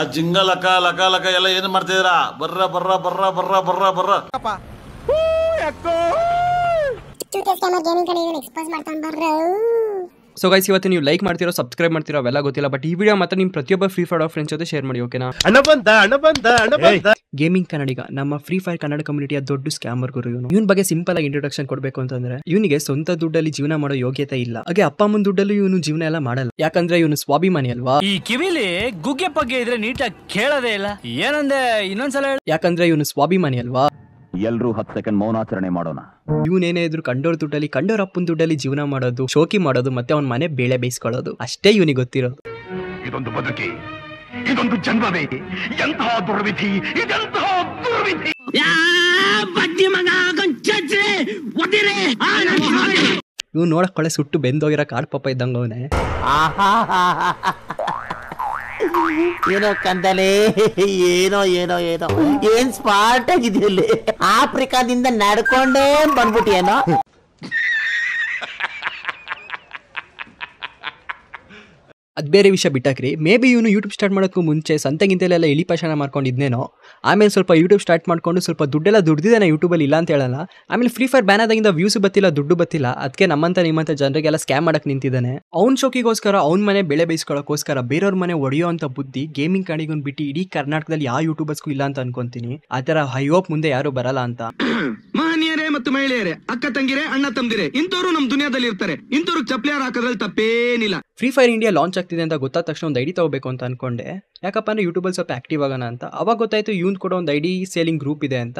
ಆ ಜಿಂಗ ಲಕ ಲಕ ಲಕ ಎಲ್ಲ ಏನ್ ಮಾಡ್ತಿದ್ರ ಬರ್ರ ಬರ್ರ ಬರ್ರ ಬರ್ರ ಬರ್ರ ಬರ್ರ ಎಕ್ಸ್ಪೋಸ್ ಮಾಡ್ತಾನ ಬರ್ರ ಸೊ ಗೈಸ್ ಇವತ್ತು ನೀವು ಲೈಕ್ ಮಾಡ್ತಿರೋ ಸಬ್ಸ್ಕ್ರೈಬ್ ಮಾಡ್ತಿರೋ ಅವೆಲ್ಲ ಗೊತ್ತಿಲ್ಲ ಬಟ್ ಈ ವಿಡಿಯೋ ಮಾತ್ರ ನಿಮ್ಮ ಪ್ರತಿಯೊಬ್ಬ ಫ್ರೀ ಫೈರ್ ಫ್ರೆಂಡ್ಸ್ ಜೊತೆ ಶೇರ್ ಮಾಡಿ ಓಕೆನಾ ಗೇಮಿಂಗ್ ಕನ್ನಡಿಗ ನಮ್ಮ ಫ್ರೀ ಫೈರ್ ಕನ್ನಡ ಕಮ್ಯುನಿಟಿಯ ದೊಡ್ಡ ಸ್ಕ್ಯಾಮರ್ ಗುರು ಇವನು ಇವನ್ ಬಗ್ಗೆ ಸಿಂಪಲ್ ಆಗಿ ಇಂಟ್ರೊಡಕ್ಷನ್ ಕೊಡ್ಬೇಕು ಅಂತಂದ್ರೆ ಇವನಿಗೆ ಸ್ವಂತ ದುಡ್ಡಲ್ಲಿ ಜೀವನ ಮಾಡೋ ಯೋಗ್ಯತೆ ಇಲ್ಲ ಹಾಗೆ ಅಪ್ಪ ಅಮ್ಮನ ದುಡ್ಡಲ್ಲೂ ಇವನು ಜೀವನ ಎಲ್ಲ ಮಾಡಲ್ಲ ಯಾಕಂದ್ರೆ ಇವನು ಸ್ವಾಭಿಮಾನಿ ಅಲ್ವಾ ಈ ಕಿವಿಲಿ ಗುಗ್ಗೆ ಬಗ್ಗೆ ಇದ್ರೆ ನೀಟಾಗಿ ಕೇಳದೇ ಇಲ್ಲ ಏನಂದ್ರೆ ಇನ್ನೊಂದ್ಸಲ ಯಾಕಂದ್ರೆ ಇವನು ಸ್ವಾಭಿಮಾನಿ ಅಲ್ವಾ ಎಲ್ರೂ ಹತ್ತು ಸೆಕೆಂಡ್ ಮೌನಾಚರಣೆ ಮಾಡೋಣ ಇವನೇನೇ ಇದ್ರು ಕಂಡೋರ್ ದುಡ್ಡಲ್ಲಿ ಕಂಡೋರ್ ಅಪ್ಪನ ದುಡ್ಡಲ್ಲಿ ಜೀವನ ಮಾಡೋದು ಶೋಕಿ ಮಾಡೋದು ಮತ್ತೆ ಅವನ ಮನೆ ಬೇಳೆ ಬೇಯಿಸ್ಕೊಳ್ಳೋದು ಅಷ್ಟೇ ಇವನಿಗೆ ಗೊತ್ತಿರೋದು ಇದೊಂದು ಬದುಕಿ ಇದೊಂದು ಜನ್ಮವೇ ಎಂತಹ ದುರ್ವಿಧಿ ದುರ್ವಿಧಿ ಇವ್ ನೋಡಕ್ ಕಳೆ ಸುಟ್ಟು ಬೆಂದೋಗಿರೋ ಕಾಡ್ ಪಾಪ ಆಹಾ ಏನೋ ಕಂದಲೆ ಏನೋ ಏನೋ ಏನೋ ಏನ್ ಸ್ಮಾರ್ಟ್ ಆಗಿದೆಯಲ್ಲಿ ಆಫ್ರಿಕಾದಿಂದ ನಡ್ಕೊಂಡೇ ಏನೋ ಅದು ಬೇರೆ ವಿಷಯ ಬಿಟ್ಟಾಕ್ರಿ ಮೇ ಬಿ ಇವನು ಯೂಟ್ಯೂಬ್ ಸ್ಟಾರ್ಟ್ ಮಾಡೋಕ್ಕೂ ಮುಂಚೆ ಸಂತೆಗಿಂತಲೆಲ್ಲ ಇಳಿ ಪಾಷಾಣ ಮಾಡ್ಕೊಂಡಿದ್ನೇನೋ ಆಮೇಲೆ ಸ್ವಲ್ಪ ಯೂಟ್ಯೂಬ್ ಸ್ಟಾರ್ಟ್ ಮಾಡ್ಕೊಂಡು ಸ್ವಲ್ಪ ದುಡ್ಡೆಲ್ಲ ದುಡ್ದಿದ್ದಾನೆ ಯೂಟ್ಯೂಬಲ್ಲಿ ಇಲ್ಲ ಅಂತ ಹೇಳಲ್ಲ ಆಮೇಲೆ ಫ್ರೀ ಫೈರ್ ಬ್ಯಾನ್ ಆದಾಗಿಂದ ವ್ಯೂಸ್ ಬತ್ತಿಲ್ಲ ದುಡ್ಡು ಬತ್ತಿಲ್ಲ ಅದಕ್ಕೆ ನಮ್ಮಂತ ನಿಮ್ಮಂತ ಜನರಿಗೆಲ್ಲ ಸ್ಕ್ಯಾಮ್ ಮಾಡಕ್ಕೆ ನಿಂತಿದ್ದಾನೆ ಅವ್ನ ಶೋಕಿಗೋಸ್ಕರ ಅವ್ನ ಮನೆ ಬೆಳೆ ಬೇಯಿಸ್ಕೊಳ್ಳೋಕ್ಕೋಸ್ಕರ ಬೇರೆಯವ್ರ ಮನೆ ಒಡೆಯೋ ಅಂತ ಬುದ್ಧಿ ಗೇಮಿಂಗ್ ಕಾಣಿಗೊಂದು ಬಿಟ್ಟು ಇಡೀ ಕರ್ನಾಟಕದಲ್ಲಿ ಯಾವ ಯೂಟ್ಯೂಬರ್ಸ್ಗೂ ಇಲ್ಲ ಅಂತ ಅನ್ಕೊಂತೀನಿ ಆ ಥರ ಹೈ ಹೋಪ್ ಮುಂದೆ ಯಾರು ಬರಲ್ಲ ಅಂತ ಮತ್ತು ಮಹಿಳೆಯರೇ ಅಕ್ಕ ತಂಗಿರೇ ಅಣ್ಣ ತಂದಿರೇ ಇಂಥವ್ರು ನಮ್ ದುನಿಯಾದಲ್ಲಿ ಇರ್ತಾರೆ ಇಂಥವ್ರು ಚಪ್ಲಿಯಾರ್ ಹಾಕೋದ್ರಲ್ಲಿ ತಪ್ಪೇನಿಲ್ಲ ಫ್ರೀ ಫೈರ್ ಇಂಡಿಯಾ ಲಾಂಚ್ ಆಗ್ತಿದೆ ಅಂತ ಗೊತ್ತಾದ ತಕ್ಷಣ ಒಂದು ಐಡಿ ತಗೋಬೇಕು ಅಂತ ಅನ್ಕೊಂಡೆ ಯಾಕಪ್ಪ ಅಂದರೆ ಯೂಟ್ಯೂಬಲ್ಲಿ ಸ್ವಲ್ಪ ಆ್ಯಕ್ಟಿವ್ ಆಗೋಣ ಅಂತ ಅವಾಗ ಗೊತ್ತಾಯಿತು ಇವ್ನು ಕೂಡ ಒಂದು ಐ ಡಿ ಸೇಲಿಂಗ್ ಗ್ರೂಪ್ ಇದೆ ಅಂತ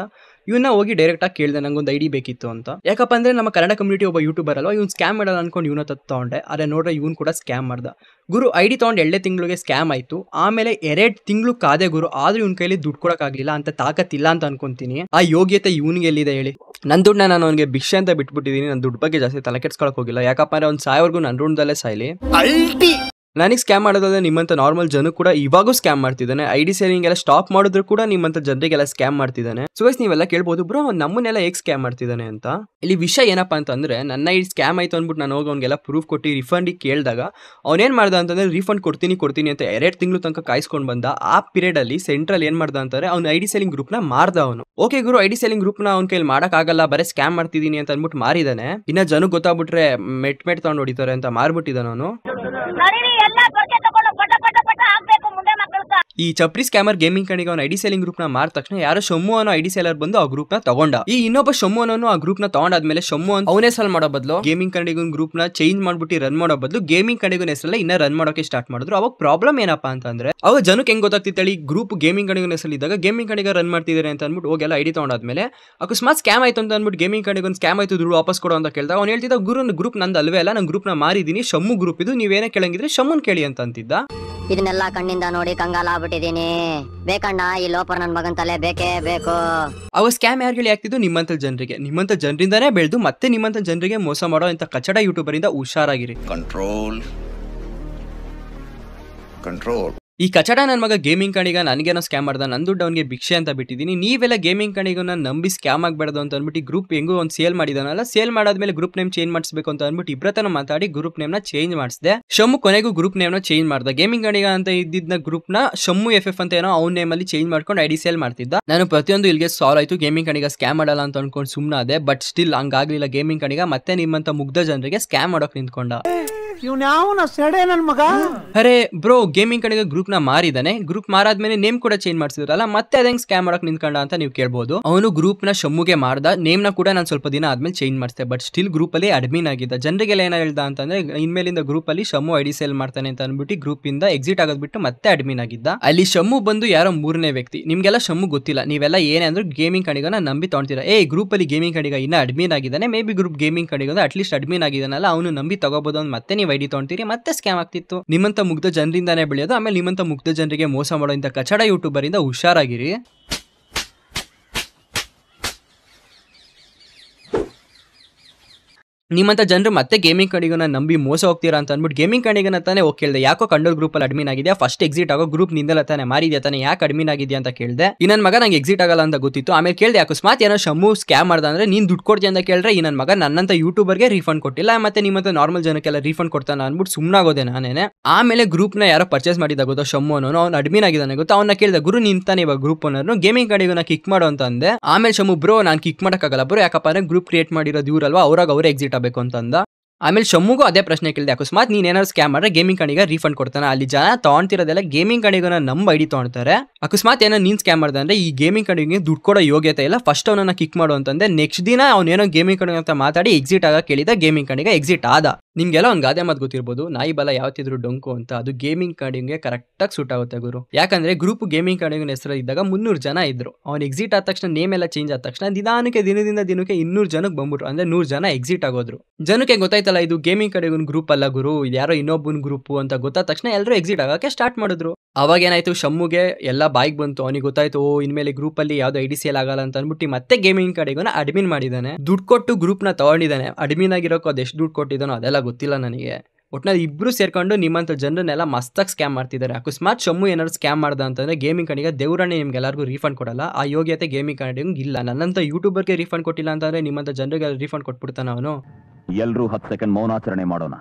ಇವನ್ನ ಹೋಗಿ ಡೈರೆಕ್ಟಾಗಿ ಕೇಳಿದೆ ನಂಗೆ ಒಂದು ಐ ಡಿ ಬೇಕಿತ್ತು ಅಂತ ಯಾಕಪ್ಪ ಅಂದರೆ ನಮ್ಮ ಕನ್ನಡ ಕಮ್ಯುನಿಟಿ ಒಬ್ಬ ಯೂಟ್ಯೂಬರ್ ಅಲ್ವಾ ಇವ್ನು ಸ್ಕ್ಯಾಮ್ ಮಾಡಲ್ಲ ಅನ್ಕೊಂಡು ಇವನ ತೊಗೊಂಡೆ ಅದೇ ನೋಡ್ರೆ ಇವ್ನು ಕೂಡ ಸ್ಕ್ಯಾಮ್ ಮಾಡ್ದ ಗುರು ಐ ಡಿ ತೊಗೊಂಡು ಎರಡೇ ತಿಂಗಳಿಗೆ ಸ್ಕ್ಯಾಮ್ ಆಯಿತು ಆಮೇಲೆ ಎರಡು ತಿಂಗಳು ಕಾದೆ ಗುರು ಆದರೂ ಇವ್ನ ಕೈಲಿ ದುಡ್ಡು ಕೊಡೋಕ್ಕಾಗಲಿಲ್ಲ ಅಂತ ತಾಕತ್ತಿಲ್ಲ ಅಂತ ಅನ್ಕೊಂತೀನಿ ಆ ಯೋಗ್ಯತೆ ಇವನಿಗೆ ಎಲ್ಲಿದೆ ಹೇಳಿ ನನ್ನ ದುಡ್ಡನ್ನ ನಾನು ಅವನಿಗೆ ಭಿಕ್ಷೆ ಅಂತ ಬಿಟ್ಬಿಟ್ಟಿದ್ದೀನಿ ನನ್ನ ದುಡ್ಡು ಬಗ್ಗೆ ಜಾಸ್ತಿ ತಲೆ ಕೆಡ್ಸ್ಕೊಳಕ್ ಹೋಗಿಲ್ಲ ಯಾಕಪ್ಪ ಅಂದ್ರೆ ಅವ್ನು ನನ್ ನನ್ನ ಸೈಲಿ ಅಲ್ಟಿ ನನಗೆ ಸ್ಕ್ಯಾಮ್ ಮಾಡೋದಾದ್ರೆ ನಿಮ್ಮಂತ ನಾರ್ಮಲ್ ಜನ ಕೂಡ ಇವಾಗೂ ಸ್ಕ್ಯಾಮ್ ಮಾಡ್ತಿದ್ದಾನೆ ಐ ಡಿ ಸೇಲಿಂಗ್ ಎಲ್ಲ ಸ್ಟಾಪ್ ಮಾಡಿದ್ರು ಕೂಡ ನಿಮ್ಮಂತ ಜನರಿಗೆಲ್ಲ ಸ್ಕ್ಯಾಮ್ ಮಾಡ್ತಿದ್ದಾನೆ ಸೊ ನೀವೆಲ್ಲ ಕೇಳ್ಬೋದು ಬ್ರೋ ನಮ್ಮನ್ನೆಲ್ಲ ಹೇಗೆ ಸ್ಕ್ಯಾಮ್ ಮಾಡ್ತಿದ್ದಾನೆ ಅಂತ ಇಲ್ಲಿ ವಿಷಯ ಏನಪ್ಪಾ ಅಂತಂದ್ರೆ ನನ್ನ ಈ ಸ್ಕ್ಯಾಮ್ ಆಯ್ತು ಅಂದ್ಬಿಟ್ಟು ನಾನು ಹೋಗಿ ಅವ್ನಿಗೆಲ್ಲ ಪ್ರೂಫ್ ಕೊಟ್ಟು ರಿಫಂಡಿಗೆ ಕೇಳಿದಾಗ ಅವನೇನು ಮಾಡ್ದ ಅಂತಂದ್ರೆ ರಿಫಂಡ್ ಕೊಡ್ತೀನಿ ಕೊಡ್ತೀನಿ ಅಂತ ಎರಡು ತಿಂಗಳು ತನಕ ಕಾಯಿಸ್ಕೊಂಡು ಬಂದ ಆ ಪೀರಿಯಡ್ ಅಲ್ಲಿ ಸೆಂಟ್ರಲ್ ಏನ್ ಮಾಡ್ದ ಅಂತಾರೆ ಅವ್ನು ಐ ಡಿ ಸೇಲಿಂಗ್ ಗ್ರೂಪ್ನ ಮಾರ್ದ ಅವನು ಓಕೆ ಗುರು ಐ ಡಿ ಸೇಲಿಂಗ್ ಗ್ರೂಪ್ನ ಅವ್ನ ಕೈಲಿ ಆಗಲ್ಲ ಬರೇ ಸ್ಕ್ಯಾಮ್ ಮಾಡ್ತಿದ್ದೀನಿ ಅಂತ ಅಂದ್ಬಿಟ್ಟು ಮಾರಿದಾನೆ ಇನ್ನ ಜನಕ್ಕೆ ಗೊತ್ತಾಗ್ಬಿಟ್ರೆ ಮೆಟ್ ಮೆಟ್ ತಗೊಂಡು ಹೊಡಿತಾರೆ ಅಂತ ಮಾರ್ಬಿಟ್ಟಿದ್ದಾನೆ ಅವನು ಈ ಚಪ್ರಿ ಸ್ಕ್ಯಾಮರ್ ಗೇಮಿಂಗ್ ಕಣಿಗೆ ಅವನ ಐಡಿ ಸೇಲಿಂಗ್ ಗ್ರೂಪ್ ನ ಮಾರ್ ತಕ್ಷಣ ಯಾರು ಶಮ್ಮು ಅನ್ನೋ ಐಡಿ ಸೇಲರ್ ಬಂದು ಆ ಗ್ರೂಪ್ ನ ತಗೊಂಡ ಈ ಇನ್ನೊಬ್ಬ ಶಮ್ಮು ಅನ್ನೋ ಆ ಗ್ರೂಪ್ ನ ತಗೊಂಡಾದ್ಮೇಲೆ ಶಮ್ಮು ಅವನೇ ಮಾಡೋ ಬದಲು ಗೇಮಿಂಗ್ ಕಣಿಗೂ ಗ್ರೂಪ್ ನ ಚೇಂಜ್ ಮಾಡ್ಬಿಟ್ಟು ರನ್ ಮಾಡೋ ಬದಲು ಗೇಮಿಂಗ್ ಕಣಿಗೂ ಹೆಸರಲ್ಲ ಇನ್ನ ರನ್ ಮಾಡೋಕೆ ಸ್ಟಾರ್ಟ್ ಮಾಡಿದ್ರು ಅವಾಗ ಪ್ರಾಬ್ಲಮ್ ಏನಪ್ಪಾ ಅಂತಂದ್ರೆ ಅವಾಗ ಜನಕ್ಕೆ ಹೆಂಗ್ ಗೊತ್ತಾಗ್ತಿತ್ತು ಗ್ರೂಪ್ ಗೇಮಿಂಗ್ ಕಣಿಗೂ ಹೆಸರು ಇದ್ದಾಗ ಗೇಮಿಂಗ್ ಕಣಿಗೆ ರನ್ ಮಾಡ್ತಿದ್ದಾರೆ ಅಂತ ಅಂದ್ಬಿಟ್ಟು ಎಲ್ಲ ಐಡಿ ತಗೊಂಡಾದ್ಮೇಲೆ ಅಕಸ್ಮಾತ್ ಸ್ಕ್ಯಾಮ್ ಆಯ್ತು ಅಂತ ಅಂದ್ಬಿಟ್ಟು ಗೇಮಿಂಗ್ ಒಂದು ಸ್ಕ್ಯಾಮ್ ಆಯ್ತು ದುಡ್ಡು ವಾಪಸ್ ಕೊಡೋ ಅಂತ ಅವ್ನು ಹೇಳ್ತಿದ್ದ ಗುರು ಗ್ರೂಪ್ ನಂದು ಅಲ್ಲ ನಾನು ಗ್ರೂಪ್ ನ ಮಾರಿದೀನಿ ಶಮ್ಮು ಗ್ರೂಪ್ ಇದು ನೀವೇನೇ ಕೇಳಂಗಿದ್ರೆ ಶಮ್ಮನ್ ಕೇಳಿ ಅಂತ ಅಂತಿದ್ದ ಇದನ್ನೆಲ್ಲ ಕಣ್ಣಿಂದ ನೋಡಿ ಕಂಗಾಲ ಆಗ್ಬಿಟ್ಟಿದೀನಿ ಬೇಕಣ್ಣ ಈ ಲೋಪರ್ ನನ್ ಮಗನ್ ತಲೆ ಬೇಕೇ ಬೇಕು ಅವು ಸ್ಕ್ಯಾಮ್ ಯಾರು ಹೇಳಿ ಆಗ್ತಿದ್ದು ನಿಮ್ಮಂತ ಜನರಿಗೆ ನಿಮ್ಮಂತ ಜನರಿಂದಾನೇ ಬೆಳೆದು ಮತ್ತೆ ನಿಮ್ಮಂತ ಜನರಿಗೆ ಮೋಸ ಮಾಡೋ ಅಂತ ಕಚಡ ಯೂಟ್ಯೂಬರ್ ಇಂದ ಹುಷಾರಾಗಿರಿ ಕಂಟ್ರೋಲ್ ಕಂಟ್ರೋಲ್ ಈ ಕಚಡ ನನ್ನ ಮಗ ಗೇಮಿಂಗ್ ಕಣಿಗ ನನಗೇನೋ ಸ್ಕ್ಯಾಮ್ ಮಾಡ್ದ ನನ್ನ ದುಡ್ಡು ಅವನಿಗೆ ಭಿಕ್ಷೆ ಅಂತ ಬಿಟ್ಟಿದ್ದೀನಿ ನೀವೆಲ್ಲ ಗೇಮಿಂಗ್ ಕಣಿಗನ್ನ ನಂಬಿ ಸ್ಕ್ಯಾಮ್ ಆಗಬಾರ್ದು ಅಂತ ಅಂದ್ಬಿಟ್ಟು ಗ್ರೂಪ್ ಹೆಂಗೂ ಒಂದು ಸೇಲ್ ಮಾಡಿದಾನಲ್ಲ ಸೇಲ್ ಮಾಡಾದ್ಮೇಲೆ ಗ್ರೂಪ್ ನೇಮ್ ಚೇಂಜ್ ಮಾಡಿಸ್ಬೇಕು ಅಂತ ಅಂದ್ಬಿಟ್ಟು ಇಬ್ಬರತನ ಮಾತಾಡಿ ಗ್ರೂಪ್ ನೇಮ್ ನ ಚೇಂಜ್ ಮಾಡಿಸಿದೆ ಶಮ್ಮು ಕೊನೆಗೂ ಗ್ರೂಪ್ ನೇಮ್ನ ಚೇಂಜ್ ಮಾಡ್ದ ಗೇಮಿಂಗ್ ಕಣಿಗ ಅಂತ ಇದ್ದಿದ್ದ ಗ್ರೂಪ್ನ ಶಮ್ಮು ಎಫ್ ಎಫ್ ಅಂತ ಏನೋ ಅವ್ನ ನೇಮಲ್ಲಿ ಚೇಂಜ್ ಮಾಡ್ಕೊಂಡು ಐಡಿ ಸೇಲ್ ಮಾಡ್ತಿದ್ದ ನಾನು ಪ್ರತಿಯೊಂದು ಇಲ್ಲಿಗೆ ಸಾಲ್ವ್ ಆಯ್ತು ಗೇಮಿಂಗ್ ಕಣಿಗ ಸ್ಕ್ಯಾಮ್ ಮಾಡಲ್ಲ ಅಂತ ಅನ್ಕೊಂಡು ಸುಮ್ಮನಾದೆ ಬಟ್ ಸ್ಟಿಲ್ ಹಂಗಾಗ್ಲಿಲ್ಲ ಗೇಮಿಂಗ್ ಕಣಿಗ ಮತ್ತೆ ನಿಮ್ಮಂತ ಮುಗ್ಧ ಜನರಿಗೆ ಸ್ಕ್ಯಾಮ್ ಮಾಡೋಕೆ ನಿಂತ್ಕೊಂಡ ಮಗ ಅರೆ ಬ್ರೋ ಗೇಮಿಂಗ್ ಕಡೆಗೆ ಗ್ರೂಪ್ ನ ಮಾರಿದಾನೆ ಗ್ರೂಪ್ ಮಾರಾದ್ಮೇಲೆ ನೇಮ್ ಕೂಡ ಚೇಂಜ್ ಮಾಡಿಸಿದ್ರಲ್ಲ ಮತ್ತೆ ಅದಂಗ್ ಸ್ಕ್ಯಾಮ್ ಮಾಡಕ್ ನಿಂತ್ಕೊಂಡ ಅಂತ ನೀವು ಕೇಳ್ಬೋದು ಅವನು ಗ್ರೂಪ್ ನ ಶಮ್ಮುಗೆ ಮಾಡ್ದ ನೇಮ್ ನ ಕೂಡ ನಾನು ಸ್ವಲ್ಪ ದಿನ ಆದ್ಮೇಲೆ ಚೇಂಜ್ ಮಾಡ್ತೇನೆ ಬಟ್ ಸ್ಟಿಲ್ ಗ್ರೂಪ್ ಅಲ್ಲಿ ಅಡ್ಮಿನ್ ಆಗಿದ್ದ ಜನರಿಗೆಲ್ಲ ಏನ ಹೇಳ್ದ ಅಂತಂದ್ರೆ ಇನ್ಮೇಲಿಂದ ಗ್ರೂಪ್ ಅಲ್ಲಿ ಶಮ್ಮು ಐಡಿ ಸೇಲ್ ಮಾಡ್ತಾನೆ ಅಂತ ಅನ್ಬಿಟ್ಟು ಗ್ರೂಪ್ ಇಂದ ಎಕ್ಸಿಟ್ ಆಗೋದ್ಬಿಟ್ಟು ಮತ್ತೆ ಅಡ್ಮಿನ್ ಆಗಿದ್ದ ಅಲ್ಲಿ ಶಮ್ಮು ಬಂದು ಯಾರೋ ಮೂರನೇ ವ್ಯಕ್ತಿ ನಿಮ್ಗೆಲ್ಲ ಶಮ್ಮು ಗೊತ್ತಿಲ್ಲ ನೀವೆಲ್ಲ ಏನೇ ಅಂದ್ರೆ ಗೇಮಿಂಗ್ ಕಣಿಗನ ನಂಬಿ ತಗೊಂತೀರಾ ಏ ಗ್ರೂಪ್ ಅಲ್ಲಿ ಗೇಮಿಂಗ್ ಕಣಿಗ ಇನ್ನ ಅಡ್ಮಿನ್ ಆಗಿದ್ದಾನೆ ಮೇ ಬಿ ಗ್ರೂಪ್ ಗೇಮಿಂಗ್ ಕಣಿಗ ಅಟ್ ಲೀಸ್ಟ್ ಅಡ್ಮಿನ್ ಆಗಿದಾನಲ್ಲ ಅವನು ನಂಬಿ ತಗೋಬಹುದು ಅಂತ ಮತ್ತೆ ನೀವು ಡಿ ತೊಗೊಂತೀರಿ ಮತ್ತೆ ಸ್ಕ್ಯಾಮ್ ಆಗ್ತಿತ್ತು ನಿಮ್ಮಂತ ಮುಗ್ಧ ಜನರಿಂದಾನೇ ಬೆಳೆಯೋದು ಆಮೇಲೆ ನಿಮ್ಮಂತ ಮುಗ್ಧ ಜನರಿಗೆ ಮೋಸ ಮಾಡೋ ಇಂಥ ಕಚಡ ಯೂಟ್ಯೂಬರ್ ಇಂದ ಹುಷಾರಾಗಿರಿ ನಿಮ್ಮಂಥ ಜನರು ಮತ್ತೆ ಗೇಮಿಂಗ್ ಕಣಿಗನ ನಂಬಿ ಮೋಸ ಹೋಗ್ತೀರಾ ಅಂತ ಅಂದ್ಬಿಟ್ಟು ಗೇಮಿಂಗ್ ಕಣಿಗನ ತಾನೇ ಹೋಗಿ ಕೇಳಿದೆ ಯಾಕೋ ಕಂಡೋಲ್ ಗ್ರೂಪಲ್ಲಿ ಅಡ್ಮಿನ್ ಆಗಿದೆಯಾ ಫಸ್ಟ್ ಎಕ್ಸಿಟ್ ಆಗೋ ಗ್ರೂಪ್ ನಿಂದಲ ತಾನೇ ಮಾರಿದ್ಯಾ ತಾನೇ ಯಾಕೆ ಅಡ್ಮಿನ್ ಆಗಿದೆ ಅಂತ ಕೇಳಿದೆ ಈ ನನ್ನ ಮಗ ನಂಗೆ ಎಕ್ಸಿಟ್ ಆಗಲ್ಲ ಅಂತ ಗೊತ್ತಿತ್ತು ಆಮೇಲೆ ಕೇಳಿದೆ ಅಕಸ್ಮಾತ್ ಏನೋ ಶಮ್ಮು ಸ್ಕ್ಯಾಮ್ ಮಾಡ್ದ ಅಂದ್ರೆ ನೀನು ದುಡ್ಡು ಕೊಡ್ತೀಯ ಅಂತ ಕೇಳಿದ್ರೆ ಈ ನನ್ನ ಮಗ ನನ್ನಂತ ಯೂಟ್ಯೂಬರ್ಗೆ ರಿಫಂಡ್ ಕೊಟ್ಟಿಲ್ಲ ಮತ್ತೆ ನಿಮ್ಮಂತ ನಾರ್ಮಲ್ ಜನಕ್ಕೆಲ್ಲ ರಿಫಂಡ್ ಕೊಡ್ತಾನ ಅಂದ್ಬಿಟ್ಟು ಸುಮ್ಮನಾಗೋದೆ ನಾನೇನೆ ಆಮೇಲೆ ಗ್ರೂಪ್ ನ ಯಾರೋ ಪರ್ಚೇಸ್ ಮಾಡಿದ ಗೊತ್ತಾ ಶಮ್ಮು ಅನ್ನೋ ಅವ್ನು ಅಡ್ಮಿನ್ ಆಗಿದಾನೆ ಗೊತ್ತಾ ಅವ್ನ ಕೇಳಿದೆ ಗುರು ನಿಂತಾನೆ ಇವಾಗ ಗ್ರೂಪ್ ಅನ್ನೋನು ಗೇಮಿಂಗ್ ಕಡೆಗೂ ಕಿಕ್ ಮಾಡೋ ಅಂತ ಅಂದೆ ಆಮೇಲೆ ಶಮ್ಮು ಬ್ರೋ ನಾನು ಕಿಕ್ ಮಾಡೋಕ್ಕಾಗಲ್ಲ ಬ್ರೋ ಯಾಕಪ್ಪ ಅಂದ್ರೆ ಗ್ರೂಪ್ ಕ್ರಿಯೇಟ್ ಮಾಡಿರೋ ದೂರಲ್ವಾ ಅವ್ರಾಗ ಅವ್ರೆ ಎಕ್ಸಿಟ್ ಬೇಕು ಅಂತ ಆಮೇಲೆ ಶಮ್ಮುಗೂ ಅದೇ ಪ್ರಶ್ನೆ ಕೇಳಿದೆ ಅಕಸ್ಮಾತ್ ನೀನು ಏನಾದ್ರು ಸ್ಕ್ಯಾಮ್ ಮಾಡಿದ್ರೆ ಗೇಮಿಂಗ್ ಕಣಿಗೆ ರೀಫಂಡ್ ಕೊಡ್ತಾನೆ ಅಲ್ಲಿ ಜನ ತಗೊಂತಿರೋದೆಲ್ಲ ಗೇಮಿಂಗ್ ಕಣಿಗೂ ನಮ್ಮ ಐಡಿ ತೊಗೊಳ್ತಾರೆ ಅಕಸ್ಮಾತ್ ಏನೋ ನೀನು ಸ್ಕ್ಯಾಮ್ ಮಾಡಿದೆ ಅಂದರೆ ಈ ಗೇಮಿಂಗ್ ಕಣಿಗೆ ದುಡ್ಡು ಕೊಡೋ ಯೋಗ್ಯತೆ ಇಲ್ಲ ಫಸ್ಟ್ ಅವನನ್ನ ಕಿಕ್ ಮಾಡು ಅಂತಂದೆ ನೆಕ್ಸ್ಟ್ ದಿನ ಅವನೇನೋ ಗೇಮಿಂಗ್ ಕಣಿಗೆ ಅಂತ ಮಾತಾಡಿ ಎಕ್ಸಿಟ್ ಆಗ ಕೇಳಿದ ಗೇಮಿಂಗ್ ಕಣಿಗೆ ಎಕ್ಸಿಟ್ ಆದ ನಿಮ್ಗೆಲ್ಲ ಒಂದು ಗಾದೆ ಮಾತು ಗೊತ್ತಿರ್ಬೋದು ನಾಯಿ ಬಲ ಯಾವತ್ತಿದ್ರು ಡೊಂಕು ಅಂತ ಅದು ಗೇಮಿಂಗ್ ಕಾರ್ಡಿಂಗ್ಗೆ ಕರೆಕ್ಟಾಗಿ ಸೂಟ್ ಆಗುತ್ತೆ ಗುರು ಯಾಕಂದ್ರೆ ಗ್ರೂಪ್ ಗೇಮಿಂಗ್ ಕಾರ್ಡಿಂಗ್ ಹೆಸರು ಇದ್ದಾಗ ಮುನ್ನೂರು ಜನ ಇದ್ರು ಅವ್ನು ಎಕ್ಸಿಟ್ ಆದ ತಕ್ಷಣ ನೇಮ್ ಎಲ್ಲ ಚೇಂಜ್ ಆದ ತಕ್ಷಣ ದಿನಾನಕ್ಕೆ ದಿನದಿಂದ ದಿನಕ್ಕೆ ಇನ್ನೂರು ಜನಕ್ಕೆ ಬಂದ್ಬಿಟ್ರು ಅಂದ್ರೆ ನೂರು ಜನ ಎಕ್ಸಿಟ್ ಆಗೋದ್ರು ಜನಕ್ಕೆ ಗೊತ್ತಾಯ್ತಲ್ಲ ಇದು ಗೇಮಿಂಗ್ ಕಡೆಗೂ ಗ್ರೂಪ್ ಅಲ್ಲ ಗುರು ಇದು ಯಾರೋ ಇನ್ನೊಬ್ಬನ ಗ್ರೂಪ್ ಅಂತ ಗೊತ್ತಾದ ತಕ್ಷಣ ಎಲ್ಲರೂ ಎಕ್ಸಿಟ್ ಆಗೋಕೆ ಸ್ಟಾರ್ಟ್ ಮಾಡಿದ್ರು ಅವಾಗ ಏನಾಯ್ತು ಶಮ್ಮುಗೆ ಎಲ್ಲ ಬೈಕ್ ಬಂತು ಅವನಿಗೆ ಗೊತ್ತಾಯ್ತು ಓ ಇನ್ಮೇಲೆ ಗ್ರೂಪ್ ಅಲ್ಲಿ ಯಾವ್ದು ಐ ಡಿ ಸಿ ಎಲ್ ಆಗಲ್ಲ ಅಂತ ಅಂದ್ಬಿಟ್ಟು ಮತ್ತೆ ಗೇಮಿಂಗ್ ಕಡೆಗೂ ಅಡ್ಮಿನ್ ಮಾಡಿದಾನೆ ದುಡ್ಡು ಕೊಟ್ಟು ಗ್ರೂಪ್ ನ ತಗೊಂಡಿದ್ದಾನೆ ಅಡ್ಮಿನ್ ಆಗಿರೋಕೆ ಎಷ್ಟು ದುಡ್ಡು ಕೊಟ್ಟಿದ್ದಾನೋ ಅದೆಲ್ಲ ಗೊತ್ತಿಲ್ಲ ನನಗೆ ಒಟ್ಟಿನಲ್ಲಿ ಇಬ್ಬರು ಸೇರ್ಕೊಂಡು ನಿಮ್ಮಂತ ಜನರನ್ನೆಲ್ಲ ಮಸ್ತಾಗಿ ಸ್ಕ್ಯಾಮ್ ಮಾಡ್ತಿದ್ದಾರೆ ಅಕಸ್ಮಾತ್ ಶಮ್ಮು ಏನಾದ್ರು ಸ್ಕ್ಯಾಮ್ ಮಾಡ್ದ ಅಂತಂದ್ರೆ ಗೇಮಿಂಗ್ ಕಣಿಗೆ ದೇವರನ್ನೇ ನಿಮ್ಗೆಲ್ಲರಿಗೂ ರೀಫಂಡ್ ಕೊಡಲ್ಲ ಆ ಯೋಗ್ಯತೆ ಗೇಮಿಂಗ್ ಕಣಿಗೆ ಇಲ್ಲ ನನ್ನಂತ ಯೂಟ್ಯೂಬರ್ಗೆ ರೀಫಂಡ್ ಕೊಟ್ಟಿಲ್ಲ ಅಂತಂದ್ರೆ ನಿಮ್ಮಂತ ಜನರಿಗೆ ರಿಫಂಡ್ ಕೊಟ್ಬಿಡ್ತಾನೆ ಅವನು ಎಲ್ರು ಹತ್ತು ಸೆಕೆಂಡ್ ಮೌನಾಚರಣೆ ಮಾಡೋಣ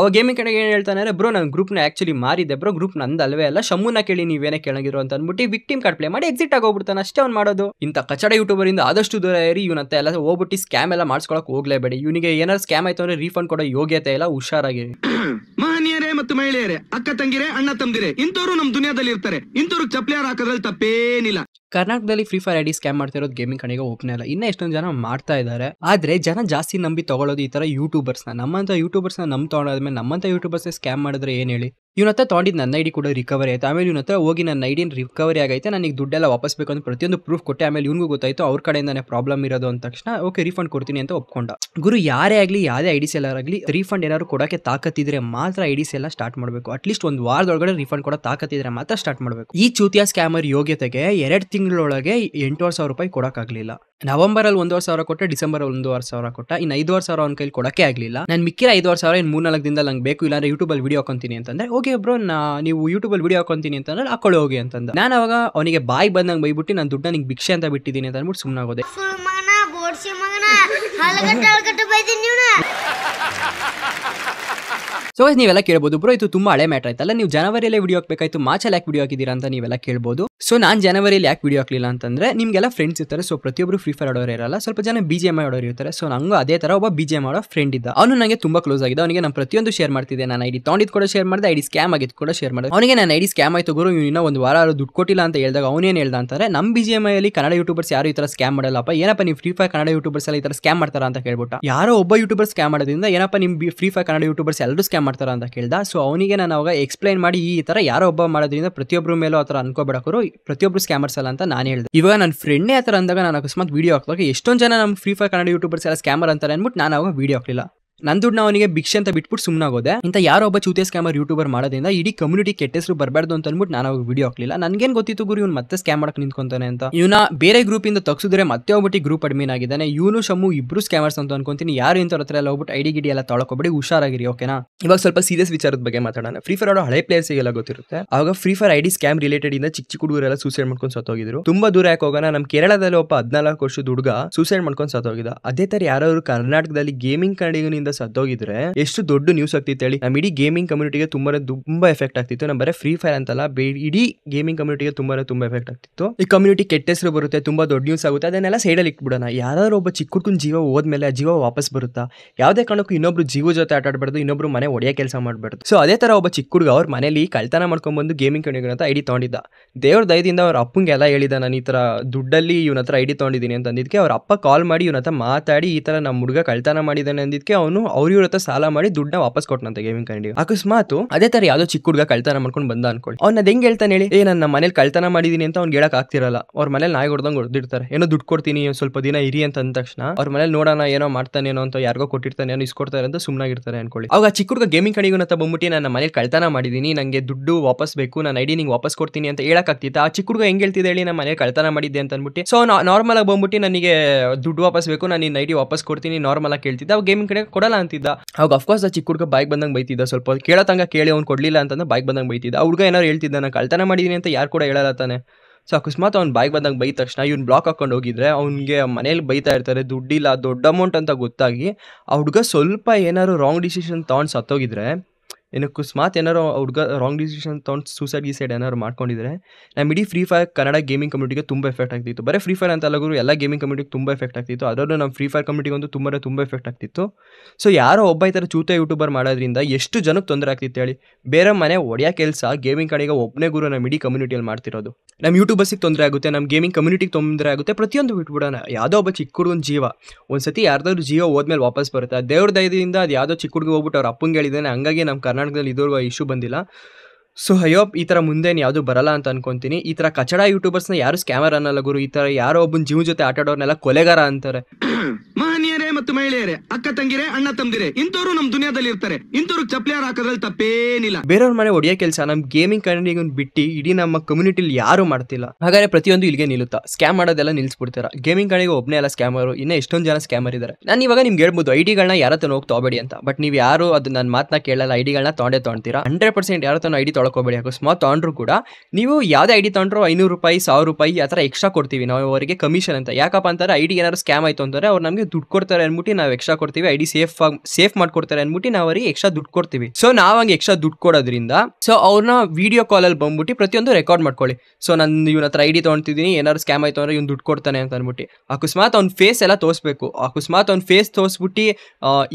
ಅವ ಗೇಮಿಂಗ್ ಕಡೆಗೆ ಏನ್ ಹೇಳ್ತಾನೆ ಅಂದ್ರೆ ಬ್ರೋ ನಾನು ನ ಆಕ್ಚುಲಿ ಮಾರಿದೆ ಬ್ರೋ ಗ್ರೂಪ್ ಅಲ್ವೇ ಅಲ್ಲ ಶಮ್ಮುನ ಕೇಳಿ ನೀವೇನೇ ಕೆಳಗಿರೋ ಅಂತ ಅಂದ್ಬಿಟ್ಟು ವಿಕ್ಟಿಮ್ ಕಾರ್ಡ್ ಪ್ಲೇ ಮಾಡಿ ಎಕ್ಸಿಟ್ ಆಗೋಗ್ಬಿಡ್ತಾನೆ ಅಷ್ಟೇ ಅವ್ನು ಮಾಡೋದು ಇಂತ ಕಚಡ ಯೂಟ್ಯೂಬರ್ ಇಂದ ಆದಷ್ಟು ದೂರ ಇರಿ ಇವನತ್ತ ಎಲ್ಲ ಹೋಗ್ಬಿಟ್ಟು ಸ್ಕ್ಯಾಮ್ ಎಲ್ಲ ಮಾಡ್ಸ್ಕೊಳಕ್ ಹೋಗ್ಲೇಬೇಡಿ ಇವನಿಗೆ ಏನಾದ್ರು ಸ್ಕ್ಯಾಮ್ ಆಯ್ತು ಅಂದ್ರೆ ರೀಫಂಡ್ ಕೊಡೋ ಯೋಗ್ಯತೆ ಇಲ್ಲ ಹುಷಾರಾಗಿ ಮತ್ತು ಮಹಿಳೆಯರೇ ಅಕ್ಕ ತಂಗಿರೇ ಅಣ್ಣ ತಂದಿರೇ ಇಂಥವ್ರು ನಮ್ಮ ದುನಿಯಾದಲ್ಲಿ ಇರ್ತಾರೆ ಇಂಥವ್ರು ಚಪ್ಲಿಯಾರ್ ಹಾಕೋದ್ರಲ್ಲಿ ತಪ್ಪೇನಿಲ್ಲ ಕರ್ನಾಟಕದಲ್ಲಿ ಫ್ರೀ ಫೈರ್ ಐಡಿ ಸ್ಕ್ಯಾಮ್ ಮಾಡ್ತಾ ಇರೋದು ಗೇಮಿಂಗ್ ಕಣಿಗೆ ಓಪನ್ ಇಲ್ಲ ಇನ್ನ ಎಷ್ಟೊಂದು ಜನ ಮಾಡ್ತಾ ಇದ್ದಾರೆ ಆದ್ರೆ ಜನ ಜಾಸ್ತಿ ನಂಬಿ ತಗೊಳ್ಳೋದು ಈ ತರ ಯೂಟ್ಯೂಬರ್ಸ್ ನಮ್ಮಂತ ಯೂಟ್ಯೂಬರ್ಸ್ ನಮ್ ತಗೊಂಡಾದ್ಮೇಲೆ ನಮ್ಮಂತ ಯೂಟ್ಯೂಬರ್ಸ್ ಸ್ಕ್ಯಾಮ್ ಮಾಡಿದ್ರೆ ಏನ್ ಹೇಳಿ ಇವನತ್ತ ಹತ್ರ ನನ್ನ ಐ ಡಿ ಕೂಡ ರಿಕವರಿ ಆಯಿತು ಆಮೇಲೆ ಇವ್ನತ್ರ ಹೋಗಿ ನನ್ನ ಐ ರಿಕವರಿ ಆಗೈತೆ ನನಗೆ ದುಡ್ಡೆಲ್ಲ ವಾಪಸ್ ಬೇಕು ಅಂತ ಪ್ರತಿಯೊಂದು ಪ್ರೂಫ್ ಕೊಟ್ಟೆ ಆಮೇಲೆ ಇವನಿಗೂ ಗೊತ್ತಾಯಿತು ಅವ್ರ ಕಡೆಯಿಂದಾನೆ ಪ್ರಾಬ್ಲಮ್ ಇರೋದು ಅಂತ ತಕ್ಷಣ ಓಕೆ ರಿಫಂಡ್ ಕೊಡ್ತೀನಿ ಅಂತ ಒಪ್ಕೊಂಡ ಗುರು ಯಾರೇ ಆಗಲಿ ಯಾವುದೇ ಐ ಡಿ ಸೆಲ್ಲರ್ ಆಗಲಿ ರಿಫಂಡ್ ಏನಾದ್ರು ಕೊಡೋಕ್ಕೆ ತಾಕತ್ತಿದ್ರೆ ಮಾತ್ರ ಐ ಡಿ ಸೆಲ್ಲ ಸ್ಟಾರ್ಟ್ ಮಾಡಬೇಕು ಅಟ್ಲೀಸ್ಟ್ ಒಂದು ವಾರದೊಳಗಡೆ ರಿಫಂಡ್ ಕೊಡೋ ತಾಕತ್ತಿದ್ರೆ ಮಾತ್ರ ಸ್ಟಾರ್ಟ್ ಮಾಡಬೇಕು ಈ ಚೂತಿಯ ಸ್ಕ್ಯಾಮರ್ ಯೋಗ್ಯತೆಗೆ ಎರಡು ತಿಂಗಳೊಳಗೆ ಎಂಟುವರೆ ಸಾವಿರ ರೂಪಾಯಿ ಕೊಡೋಕ್ಕಾಗಲಿಲ್ಲ ನವೆಂಬರಲ್ಲಿ ಒಂದೂವರೆ ಸಾವಿರ ಕೊಟ್ಟೆ ಡಿಸೆಂಬರ್ ಒಂದೂವರೆ ಸಾವಿರ ಕೊಟ್ಟ ಇನ್ನು ಐದುವರೆ ಸಾವಿರ ಅವ್ನ ಕೈಲಿ ಕೊಡೋಕ್ಕೆ ಆಗಲಿಲ್ಲ ನಾನು ಮಿಕ್ಕಿರ ಐದುವರೆ ಸಾವಿರ ಇನ್ನು ಮೂರ್ನಾಲ್ಕು ದಿನದಲ್ಲಿ ನಂಗೆ ಬೇಕು ಇಲ್ಲಾಂದ್ರೆ ಯೂಟ್ಯೂಬಲ್ಲಿ ವಿಡಿಯೋ ಹಾಕೊಂತೀನಿ ಅಂತಂದ್ರೆ ಓಕೆ ಬ್ರೋ ನಾ ನೀವು ಯೂಟ್ಯೂಬಲ್ಲಿ ವಿಡಿಯೋ ಹಾಕೊಂತೀನಿ ಅಂತಂದ್ರೆ ಹಾಕೊಳ್ಳಿ ಹೋಗಿ ಅಂತಂದ ನಾನು ಅವಾಗ ಅವನಿಗೆ ಬಾಯಿ ಬಂದಂಗೆ ಬೈಬಿಟ್ಟು ನಾನು ದುಡ್ಡು ನಿಂಗೆ ಭಿಕ್ಷೆ ಅಂತ ಬಿಟ್ಟಿದ್ದೀನಿ ಅಂತ ಅಂದ್ಬಿಟ್ಟು ಸುಮ್ಮನಾಗೋದೆ ಸೊ ನೀವೆಲ್ಲ ಕೇಳಬಹುದು ಬ್ರೋ ಇದು ತುಂಬಾ ಹಳೆ ಮ್ಯಾಟರ್ ಆಯ್ತಲ್ಲ ನೀವು ಜನವರಿಯಲ್ಲೇ ವಿಡಿಯೋ ಹಾಕ್ಬೇಕಾಯ್ತು ಮಾರ್ಚಲ್ಲಿ ಯಾಕೆ ವಿಡಿಯೋ ಹಾಕಿದೀರಾ ಅಂತ ನೀವೆಲ್ಲ ಕೇಳಬಹುದು ಸೊ ನಾನು ಜನವರಿಯಲ್ಲಿ ಯಾಕೆ ವಿಡಿಯೋ ಹಾಕ್ಲಿಲ್ಲ ಅಂತಂದ್ರೆ ನಿಮ್ಗೆಲ್ಲ ಫ್ರೆಂಡ್ಸ್ ಇರ್ತಾರೆ ಸೊ ಪ್ರತಿಯೊಬ್ಬರು ಫ್ರೀ ಫೈರ್ ಆಡೋರು ಇರಲ್ಲ ಸ್ವಲ್ಪ ಜನ ಬಿಜಿಎಂ ಆಡೋರು ಇರ್ತಾರೆ ಸೊ ನಂಗೂ ಅದೇ ತರ ಒಬ್ಬ ಎಮ್ ಆಡೋ ಫ್ರೆಂಡ್ ಇದ್ದ ಅವನು ನನಗೆ ತುಂಬಾ ಕ್ಲೋಸ್ ಆಗಿದೆ ಅವನಿಗೆ ನಾನು ಪ್ರತಿಯೊಂದು ಶೇರ್ ಮಾಡ್ತಿದ್ದೆ ನಾನು ಐಡಿ ತಗೊಂಡಿದ್ ಕೂಡ ಶೇರ್ ಮಾಡಿದೆ ಐಡಿ ಸ್ಕ್ಯಾಮ್ ಆಗಿತ್ತು ಕೂಡ ಶೇರ್ ಮಾಡಿದೆ ಅವನಿಗೆ ನಾನು ಐಡಿ ಸ್ಕ್ಯಾಮ್ ಆಯ್ತು ಗುರು ಇನ್ನ ಒಂದು ವಾರ ದುಡ್ಡು ಕೊಟ್ಟಿಲ್ಲ ಅಂತ ಹೇಳಿದಾಗ ಅವನೇನು ಹೇಳ್ದ ಅಂತಾರೆ ನಮ್ಮ ಬಿಜೆಎಂ ಅಲ್ಲಿ ಕನ್ನಡ ಯೂಟ್ಯೂಬರ್ಸ್ ಯಾರು ಈ ತರ ಸ್ಕ್ಯಾಮ್ ಮಾಡಲ್ಲಪ್ಪ ಏನಪ್ಪ ನೀವು ಫ್ರೀ ಫೈರ್ ಕನ್ನಡ ಯೂಟ್ಯೂಬರ್ಸ್ ಎಲ್ಲ ಈ ತರ ಸ್ಕ್ಯಾಮ್ ಮಾಡ್ತಾರ ಅಂತ ಯಾರೋ ಒಬ್ಬ ಯೂಟ್ಯೂಬರ್ ಸ್ಕ್ಯಾಮ್ ಮಾಡೋದ್ರಿಂದ ಏನಪ್ಪ ನಿಮ್ ಫ್ರೀ ಫೈರ್ ಕನ್ನಡ ಯೂಟ್ಯೂಬರ್ಸ್ ಎಲ್ಲರೂ ಸ್ಕ್ಯಾಮ್ ಮಾಡ್ತಾರ ಅಂತ ಕೇಳ್ದ ಸೊ ಅವನಿಗೆ ನಾನು ಅವಾಗ ಎಕ್ಸ್ಪ್ಲೈನ್ ಮಾಡಿ ಈ ತರ ಯಾರೋ ಒಬ್ಬ ಮಾಡೋದ್ರಿಂದ ಪ್ರತಿಯೊಬ್ಬರ ಮೇಲೂ ಆ ಥರ ಪ್ರತಿಯೊಬ್ರು ಪ್ರತಿಯೊಬ್ಬರು ಸ್ಕ್ಯಾಮರ್ಸ್ ಅಲ್ಲ ಅಂತ ನಾನು ಹೇಳಿದೆ ಇವಾಗ ನನ್ನ ಫ್ರೆಂಡ್ನೇ ಆ ಅಂದಾಗ ನಾನು ಅಕಸ್ಮಾತ್ ವೀಡಿಯೋ ಹಾಕ್ದಾಗ ಎಷ್ಟೊಂದ್ ಜನ ನಮ್ಮ ಫ್ರೀ ಫೈರ್ ಕನ್ನಡ ಯೂಟ್ಯೂಬರ್ಸ್ ಎಲ್ಲ ಸ್ಕ್ಯಾಮರ್ ಅಂತಾರೆ ಅಂದ್ಬಿಟ್ಟು ನಾನು ಅವಾಗ ವೀಡಿಯೋ ಹಾಕಲಿಲ್ಲ ನನ್ನ ಅವನಿಗೆ ಭಿಕ್ಷೆ ಅಂತ ಬಿಟ್ಬಿಟ್ಟು ಸುಮ್ಮನಾಗೋದೆ ಇಂತ ಯಾರೋ ಒಬ್ಬ ಚೂತೆ ಸ್ಕ್ಯಾಮರ್ ಯೂಟ್ಯೂಬರ್ ಮಾಡೋದ್ರಿಂದ ಇಡೀ ಕಮ್ಯುನಿಟಿ ಕೆಟ್ಟ ಹೆಸರು ಬರಬಾರ್ದು ಅಂತ ಅಂದ್ಬಿಟ್ಟು ನಾನು ವಿಡಿಯೋ ಹಾಕ್ಲಿಲ್ಲ ಏನ್ ಗೊತ್ತಿತ್ತು ಗುರು ಇವ್ನು ಮತ್ತೆ ಸ್ಕ್ಯಾಮ್ ಮಾಡಕ್ ನಿಂತ್ಕೊಂತಾನೆ ಅಂತ ಇವನ ಬೇರೆ ಗ್ರೂಪ್ ಇಂದ ತಗ್ಸಿದ್ರೆ ಮತ್ತೆ ಒಬ್ಬಟ್ಟಿ ಗ್ರೂಪ್ ಅಡ್ಮಿನ್ ಆಗಿದ್ದಾನೆ ಇವನು ಶಮ್ಮು ಇಬ್ರು ಸ್ಕ್ಯಾಮರ್ಸ್ ಅಂತ ಅನ್ಕೊಂತೀನಿ ಯಾರು ಇಂಥ ಹತ್ರ ಎಲ್ಲ ಹೋಗ್ಬಿಟ್ಟು ಐಡಿ ಗಿಡಿ ಎಲ್ಲ ತೊಳಕೊಬಿಡಿ ಹುಷಾರಾಗಿರಿ ಓಕೆನಾ ಇವಾಗ ಸ್ವಲ್ಪ ಸೀರಿಯಸ್ ವಿಚಾರದ ಬಗ್ಗೆ ಮಾತಾಡೋಣ ಫ್ರೀ ಫೈರ್ ಆಡೋ ಹಳೆ ಪ್ಲೇಯರ್ಸ್ ಎಲ್ಲ ಗೊತ್ತಿರುತ್ತೆ ಆಗ Free Fire ID scam related ಇಂದ ಚಿಕ್ಕ ಚಿಕ್ಕ ಹುಡುಗರೆಲ್ಲ ಸೂಸೈಡ್ ಮಾಡ್ಕೊಂಡು ಸತ್ತೋಗಿದ್ರು ತುಂಬಾ ದೂರ ಯಾಕೆ ಹೋಗೋಣ ನಮ್ಮ ಕೇರಳದಲ್ಲಿ ಒಬ್ಬ ಹದಿನಾಲ್ಕು ವರ್ಷದ ಹುಡುಗ ಸೂಸೈಡ್ ಮಾಡ್ಕೊಂಡು ಸತ್ತೋಗಿದ ಅದೇ ತರ ಯಾರು ಕರ್ನಾಟಕದಲ್ಲಿ ಗೇಮಿಂಗ್ ಕಡಿಯಿಂದ ಸದ್ದೋಗಿದ್ರೆ ಎಷ್ಟು ದೊಡ್ಡ ನ್ಯೂಸ್ ಆಗ್ತಿತ್ತು ಹೇಳಿ ನಮ್ಮ ಇಡೀ ಗೇಮಿಂಗ್ ಕಮ್ಯುನಿಟಿಗೆ ತುಂಬಾ ತುಂಬಾ ಎಫೆಕ್ಟ್ ಆಗ್ತಿತ್ತು ನಮ್ಮ ಬರೇ ಫ್ರೀ ಫೈರ್ ಅಂತಲ್ಲ ಇಡೀ ಗೇಮಿಂಗ್ ಕಮ್ಯುನಿಟಿಗೆ ತುಂಬಾ ತುಂಬಾ ಎಫೆಕ್ಟ್ ಆಗ್ತಿತ್ತು ಈ ಕಮ್ಯುನಿಟಿ ಕೆಟ್ಟ ಹೆಸರು ಬರುತ್ತೆ ತುಂಬಾ ದೊಡ್ಡ ನ್ಯೂಸ್ ಆಗುತ್ತೆ ಅದನ್ನೆಲ್ಲ ಸೈಡಲ್ಲಿ ಇಟ್ಬಿಡೋಣ ಯಾರಾದ್ರೂ ಒಬ್ಬ ಚಿಕ್ಕ ಹುಡುಗನ ಜೀವ ಹೋದ್ಮೇಲೆ ಆ ಜೀವ ವಾಪಸ್ ಬರುತ್ತಾ ಯಾವುದೇ ಕಾರಣಕ್ಕೂ ಇನ್ನೊಬ್ರು ಜೀವ ಜೊತೆ ಆಟ ಆಡಬಾರ್ದು ಇನ್ನೊಬ್ರು ಮನೆ ಒಡೆಯ ಕೆಲಸ ಮಾಡಬಾರ್ದು ಸೊ ಅದೇ ತರ ಒಬ್ಬ ಚಿಕ್ಕ ಹುಡುಗ ಅವ್ರ ಮನೇಲಿ ಕಳ್ತನ ಮಾಡ್ಕೊಂಡ್ಬಂದು ಗೇಮಿಂಗ್ ಕಣಿಗೆ ಅಂತ ಐಡಿ ತಗೊಂಡಿದ್ದ ದೇವ್ರ ದಯದಿಂದ ಅವ್ರ ಅಪ್ಪಂಗೆ ಎಲ್ಲ ಹೇಳಿದ ನಾನು ಈ ತರ ದುಡ್ಡಲ್ಲಿ ಇವನ ಹತ್ರ ಐಡಿ ತಗೊಂಡಿದ್ದೀನಿ ಅಂತ ಅಂದಿದ್ದಕ್ಕೆ ಅವ್ರ ಅಪ್ಪ ಕಾಲ್ ಮಾಡಿ ಇವನ ಹತ್ರ ಮಾತಾಡಿ ಈ ತರ ನಮ್ಮ ಹುಡುಗ ಕಳ್ತನ ಮಾಡಿದ್ದಾನೆ ಅಂದಿದ್ಕೆ ಅವನು ಅವ್ರ ಇವ್ರ ಹತ್ರ ಸಾಲ ಮಾಡಿ ದುಡ್ಡನ್ನ ವಾಪಸ್ ಕೊಟ್ಟನಂತೆ ಗೇಮಿಂಗ್ ಕಂಡಿಗೆ ಅಕಸ್ಮಾತ್ ಅದೇ ತರ ಯಾವ್ದೋ ಚಿಕ್ಕ ಹುಡುಗ ಕಳ್ತನ ಮಾಡ್ಕೊಂಡು ಬಂದ ಅನ್ಕೊಳ್ಳಿ ಅವ್ನ ಅದ್ ಹೆಂಗ್ ಹೇಳ್ತಾನೆ ಹೇಳಿ ಏ ನನ್ನ ಮನೇಲಿ ಕಳ್ತನ ಮಾಡಿದೀನಿ ಅಂತ ಅವ್ನ್ ಹೇಳಕ್ ಆಗ್ತಿರಲ್ಲ ಅವ್ರ ಮನೇಲಿ ನಾಯಿ ಹೊಡ್ದಂಗ್ ಹೊಡೆದಿರ್ತಾರೆ ಏನೋ ದುಡ್ಡು ಕೊಡ್ತೀನಿ ಸ್ವಲ್ಪ ದಿನ ಇರಿ ಅಂತ ಅಂದ ತಕ್ಷಣ ಅವ್ರ ಮನೇಲಿ ನೋಡೋಣ ಏನೋ ಮಾಡ್ತಾನೇನೋ ಅಂತ ಯಾರಿಗೋ ಕೊಟ್ಟಿರ್ತಾನೆ ಏನೋ ಇಸ್ಕೊಡ್ತಾರೆ ಅಂತ ಸುಮ್ಮನಾಗಿರ್ತಾರೆ ಅನ್ಕೊಳ್ಳಿ ಅವಾಗ ಚಿಕ್ಕ ಹುಡುಗ ಗೇಮಿಂಗ್ ಕಣಿಗೂ ಅಂತ ಬಂದ್ಬಿಟ್ಟು ನನ್ನ ಮನೇಲಿ ಕಳ್ತನ ಮಾಡಿದೀನಿ ನಂಗೆ ದುಡ್ಡು ವಾಪಸ್ ಬೇಕು ನನ್ನ ಐಡಿ ನಿಂಗೆ ವಾಪಸ್ ಕೊಡ್ತೀನಿ ಅಂತ ಹೇಳಕ್ ಆಗ್ತಿತ್ತು ಆ ಚಿಕ್ಕ ಹುಡುಗ ಹೆಂಗ್ ಹೇಳ್ತಿದ್ದೆ ಹೇಳಿ ನಮ್ಮ ಮನೇಲಿ ಕಳ್ತನ ಮಾಡಿದ್ದೆ ಅಂತ ಅನ್ಬಿಟ್ಟು ಸೊ ನಾರ್ಮಲ್ ಆಗಿ ಬಂದ್ಬಿಟ್ಟು ನನಗೆ ದುಡ್ಡು ವಾಪಸ್ ಬೇಕು ನಾನು ನಿನ್ನ ಐಡಿ ವಾಪಸ್ ಕೊಡ್ತೀನಿ ನಾರ್ಮಲ್ ಆಗಿ ಕೇಳ್ತಿದ್ದೆ ಅವಾಗ ಗೇಮಿಂಗ್ ಕಡೆ ಕೊಡಲ್ಲ ಅಂತಿದ್ದ ಅವಾಗ ಅಫ್ಕೋರ್ಸ್ ಆ ಚಿಕ್ಕ ಹುಡುಗ ಬೈಕ್ ಬಂದಂಗೆ ಬೈತಿದ್ದ ಸ್ವಲ್ಪ ಕೇಳೋ ತಂಗ ಕೇಳಿ ಅವ್ನು ಕೊಡಲಿಲ್ಲ ಅಂತಂದ್ರೆ ಬೈಕ್ ಬಂದಂಗೆ ಬೈತಿದ್ದ ಆ ಹುಡುಗ ಏನಾರು ಹೇಳ್ತಿದ್ದ ನಾನು ಕಳ್ತನ ಮಾಡಿದೀನಿ ಅಂತ ಯಾರು ಕೂಡ ಹೇಳಲ್ಲ ತಾನೆ ಸೊ ಅಕಸ್ಮಾತ್ ಅವ್ನು ಬೈಕ್ ಬಂದಾಗ ಬೈದ ತಕ್ಷಣ ಇವ್ನು ಬ್ಲಾಕ್ ಹಾಕೊಂಡು ಹೋಗಿದ್ರೆ ಅವ್ನಿಗೆ ಮನೇಲಿ ಬೈತಾ ಇರ್ತಾರೆ ದುಡ್ಡಿಲ್ಲ ದೊಡ್ಡ ಅಮೌಂಟ್ ಅಂತ ಗೊತ್ತಾಗಿ ಆ ಹುಡುಗ ಸ್ವಲ್ಪ ಏನಾದ್ರು ರಾಂಗ್ ಡಿಸಿಷನ್ ತಗೊಂಡು ಸತ್ತೋಗಿದ್ರೆ ಇನ್ನು ಕುಸ್ಮಾತ್ ಏನಾರು ಹುಡುಗ ರಾಂಗ್ ಡಿಸಿಷನ್ ತೊಗೊಂಡು ಸೂಸೈಡ್ ಗೀಸೈಡ್ ಏನಾರು ಮಾಡ್ಕೊಂಡಿದ್ರೆ ನಮ್ಮ ಇಡೀ ಫ್ರೀ ಫೈರ್ ಕನ್ನಡ ಗೇಮಿಂಗ್ ಕಮ್ಯುನಿಟಿಗೆ ತುಂಬ ಎಫೆಕ್ಟ್ ಆಗ್ತಿತ್ತು ಬರೀ ಫ್ರೀ ಫೈರ್ ಅಂತ ಗುರು ಎಲ್ಲ ಗೇಮಿಂಗ್ ಕಮ್ಯುನಿಟಿಗೆ ತುಂಬ ಎಫೆಕ್ಟ್ ಆಗ್ತಿತ್ತು ಅದರಲ್ಲೂ ನಮ್ಮ ಫ್ರೀ ಫೈರ್ ಒಂದು ತುಂಬ ತುಂಬ ಎಫೆಕ್ಟ್ ಆಗ್ತಿತ್ತು ಸೊ ಯಾರೋ ಒಬ್ಬ ಈ ಥರ ಚೂತ ಯೂಟ್ಯೂಬರ್ ಮಾಡೋದ್ರಿಂದ ಎಷ್ಟು ಜನಕ್ಕೆ ತೊಂದರೆ ಆಗ್ತಿತ್ತು ಹೇಳಿ ಬೇರೆ ಮನೆ ಒಡೆಯೋ ಕೆಲಸ ಗೇಮಿಂಗ್ ಕಡೆಗೆ ಒಬ್ಬನೇ ಗುರು ನಮ್ಮ ಇಡೀ ಕಮ್ಯುನಿಟಿಯಲ್ಲಿ ಮಾಡ್ತಿರೋದು ನಮ್ಮ ಯೂಟ್ಯೂಬರ್ಸಿಗೆ ತೊಂದರೆ ಆಗುತ್ತೆ ನಮ್ಮ ಗೇಮಿಂಗ್ ಕಮ್ಯುನಿಟಿಗೆ ತೊಂದರೆ ಆಗುತ್ತೆ ಪ್ರತಿಯೊಂದು ಬಿಟ್ಬಿಡೋಣ ಯಾವುದೋ ಒಬ್ಬ ಚಿಕ್ಕ ಹುಡುಗನ ಜೀವ ಒಂದು ಸತಿ ಯಾರ್ದಾದ್ರು ಜೀವ ಹೋದ್ಮೇಲೆ ವಾಪಸ್ ಬರುತ್ತೆ ದೇವ್ರ ದಯದಿಂದ ಅದು ಯಾವುದೋ ಚಿಕ್ಕ ಹುಡುಗ ಹೋಗ್ಬಿಟ್ಟು ಅವ್ರು ಅಪ್ಪಂಗೆ ಹೇಳಿದ್ದಾನೆ ಹಂಗಾಗಿ ನಮ್ಮ ಕರ್ನಾಟಕ ಕರ್ನಾಟಕದಲ್ಲಿ ಇಶ್ಯೂ ಬಂದಿಲ್ಲ ಸೊ ಹಯೋಪ್ ಈ ಥರ ಮುಂದೇನು ಯಾವುದು ಬರಲ್ಲ ಅಂತ ಅನ್ಕೊಂತೀನಿ ಈ ಥರ ಕಚಡ ಯೂಟ್ಯೂಬರ್ಸ್ನ ಯಾರು ಸ್ಕ್ಯಾಮರ್ ಅನ್ನಲ್ಲ ಗುರು ಈ ಥರ ಯಾರೋ ಒಬ್ಬನ ಜೀವ ಜೊತೆ ಆಟಾಡೋರ್ನೆಲ್ಲ ಕೊಲೆಗಾರ ಅಂತಾರೆ ಮತ್ತು ಮಹಿಳೆಯರೇ ಅಕ್ಕ ತಂಗಿರೇ ಅಣ್ಣ ತಂದಿರೇ ಇಂಥವ್ರು ನಮ್ ದುನಿಯಾದಲ್ಲಿ ಇರ್ತಾರೆ ಇಂಥವ್ರು ಯಾರು ಹಾಕೋದ್ರಲ್ಲಿ ತಪ್ಪೇನಿಲ್ಲ ಬೇರೆಯವ್ರ ಮನೆ ಒಡೆಯೋ ಕೆಲಸ ನಮ್ ಗೇಮಿಂಗ್ ಕನ್ನಡಿಗನ್ ಬಿಟ್ಟು ಇಡೀ ನಮ್ಮ ಕಮ್ಯುನಿಟಿಲಿ ಯಾರು ಮಾಡ್ತಿಲ್ಲ ಹಾಗಾದ್ರೆ ಪ್ರತಿಯೊಂದು ಇಲ್ಲಿಗೆ ನಿಲ್ಲುತ್ತಾ ಸ್ಕ್ಯಾಮ್ ಮಾಡೋದೆಲ್ಲ ನಿಲ್ಸ್ಬಿಡ್ತಾರ ಗೇಮಿಂಗ್ ಕಡೆಗೆ ಒಬ್ಬನೇ ಎಲ್ಲ ಸ್ಕ್ಯಾಮರು ಇನ್ನ ಎಷ್ಟೊಂದು ಜನ ಸ್ಕ್ಯಾಮರ್ ಇದ್ದಾರೆ ನಾನು ಇವಾಗ ನಿಮ್ಗೆ ಹೇಳ್ಬೋದು ಐ ಡಿಗಳನ್ನ ಯಾರ ತನ ಹೋಗಿ ತಗೋಬೇಡಿ ಅಂತ ಬಟ್ ನೀವು ಯಾರು ಅದು ನನ್ನ ಮಾತನ್ನ ಕೇಳಲ್ಲ ಡಿಗಳನ್ನ ತೊಗೊಂಡೇ ತೊಗೊಂತೀರಾ ಹಂಡ್ರೆಡ್ ಪರ್ಸೆಂಟ್ ಯಾರ ತನಕ ಐಡಿ ತೊಳ್ಕೋಬೇಡಿ ಅಕಸ್ಮಾತ್ ತೊಗೊಂಡ್ರು ಕೂಡ ನೀವು ಯಾವುದೇ ಡಿ ತೊಗೊಂಡ್ರು ಐನೂರು ರೂಪಾಯಿ ಸಾವಿರ ರೂಪಾಯಿ ಆ ಎಕ್ಸ್ಟ್ರಾ ಕೊಡ್ತೀವಿ ನಾವು ಅವರಿಗೆ ಕಮಿಷನ್ ಅಂತ ಯಾಕಪ್ಪ ಅಂತಾರೆ ಐ ಡಿ ಏನಾದ್ರು ಸ್ಕ್ಯಾಮ್ ಆಯ್ತು ಅಂದ್ರೆ ಅವ್ರು ನಮಗೆ ದುಡ್ಡು ಕೊಡ್ತಾರೆ ಅಂದ್ಬಿಟ್ಟು ನಾವು ಎಕ್ಸ್ಟ್ರಾ ಕೊಡ್ತೀವಿ ಐಡಿ ಸೇಫ್ ಸೇಫ್ ಮಾಡ್ಕೊಡ್ತಾರೆ ಅಂದ್ಬಿಟ್ಟು ನಾವು ಅವ್ರಿಗೆ ಎಕ್ಸ್ಟ್ರಾ ದುಡ್ಡು ಕೊಡ್ತೀವಿ ಸೊ ನಾವು ಹಂಗೆ ಎಕ್ಸ್ಟ್ರಾ ದುಡ್ಡು ಕೊಡೋದ್ರಿಂದ ಸೊ ಅವ್ರನ್ನ ವಿಡಿಯೋ ಕಾಲಲ್ಲಿ ಬಂದ್ಬಿಟ್ಟು ಪ್ರತಿಯೊಂದು ರೆಕಾರ್ಡ್ ಮಾಡ್ಕೊಳ್ಳಿ ಸೊ ನಾನು ಇವನ ಹತ್ರ ಐ ಡಿ ತೊಗೊಳ್ತಿದ್ದೀನಿ ಏನಾದ್ರು ಸ್ಕ್ಯಾಮ್ ಆಯ್ತು ಅಂದ್ರೆ ಇವ್ನು ದುಡ್ಡು ಕೊಡ್ತಾನೆ ಅಂತ ಅಂದ್ಬಿಟ್ಟು ಅಕಸ್ಮಾತ್ ಅವ್ನ ಫೇಸ್ ಎಲ್ಲ ತೋರಿಸಬೇಕು ಅಕಸ್ಮಾತ್ ಅವ್ನ ಫೇಸ್ ತೋರಿಸ್ಬಿಟ್ಟು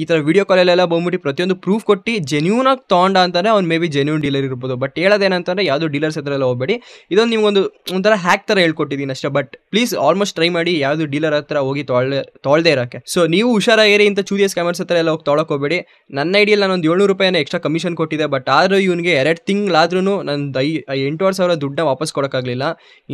ಈ ಥರ ವಿಡಿಯೋ ಕಾಲಲ್ಲೆಲ್ಲ ಬಂದ್ಬಿಟ್ಟು ಪ್ರತಿಯೊಂದು ಪ್ರೂಫ್ ಕೊಟ್ಟು ಜೆನ್ಯೂನಾಗಿ ತೊಗೊಂಡ ಅಂತಾನೆ ಅವ್ನು ಮೇ ಬಿ ಜೆನ್ಯೂನ್ ಡೀಲರ್ ಇರ್ಬೋದು ಬಟ್ ಹೇಳೋದೇನಂತಂದ್ರೆ ಯಾವುದೋ ಡೀಲರ್ಸ್ ಹತ್ರ ಎಲ್ಲ ಹೋಗಬೇಡಿ ಇದೊಂದು ಒಂದು ಒಂಥರ ಹ್ಯಾಕ್ ಥರ ಹೇಳ್ಕೊಟ್ಟಿದ್ದೀನಿ ಅಷ್ಟೇ ಬಟ್ ಪ್ಲೀಸ್ ಆಲ್ಮೋಸ್ಟ್ ಟ್ರೈ ಮಾಡಿ ಯಾವುದು ಡೀಲರ್ ಹತ್ರ ಹೋಗಿ ತೊಳೆ ತೊಳ್ದೇ ಇರೋಕ್ಕೆ ಸೊ ನೀವು ನೀವು ಹುಷಾರಾಗಿರಿ ಇಂಥ ಚೂರಿಯಸ್ ಕ್ಯಾಮರ್ಸ್ ಹತ್ರ ಎಲ್ಲ ಹೋಗಿ ತೊಳಕೋಬೇಡಿ ನನ್ನ ಐಡಿಯಲ್ಲಿ ಒಂದು ಏಳ್ನೂರು ರೂಪಾಯಿನ ಎಕ್ಸ್ಟ್ರಾ ಕಮಿಷನ್ ಕೊಟ್ಟಿದ್ದೆ ಬಟ್ ಆದರೂ ಇವನಿಗೆ ಎರಡು ತಿಂಗಳಾದ್ರೂ ನಂದು ಐ ಎಂಟುವರೆ ಸಾವಿರ ದುಡ್ಡನ್ನ ವಾಪಸ್ ಕೊಡೋಕ್ಕಾಗಲಿಲ್ಲ